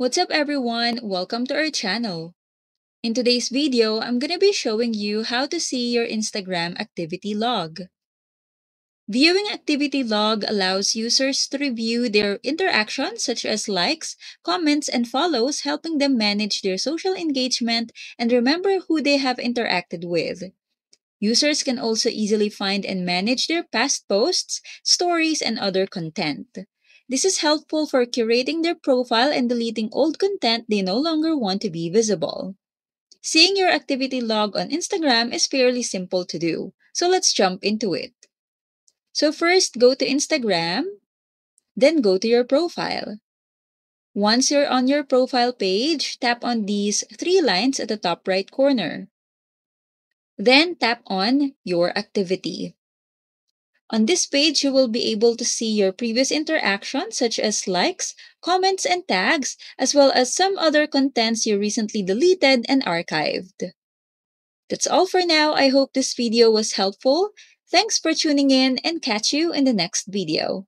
What's up everyone? Welcome to our channel. In today's video, I'm gonna be showing you how to see your Instagram activity log. Viewing activity log allows users to review their interactions such as likes, comments, and follows, helping them manage their social engagement and remember who they have interacted with. Users can also easily find and manage their past posts, stories, and other content. This is helpful for curating their profile and deleting old content they no longer want to be visible. Seeing your activity log on Instagram is fairly simple to do, so let's jump into it. So, first go to Instagram, then go to your profile. Once you're on your profile page, tap on these three lines at the top right corner. Then tap on Your Activity. On this page, you will be able to see your previous interactions such as likes, comments, and tags, as well as some other contents you recently deleted and archived. That's all for now. I hope this video was helpful. Thanks for tuning in and catch you in the next video.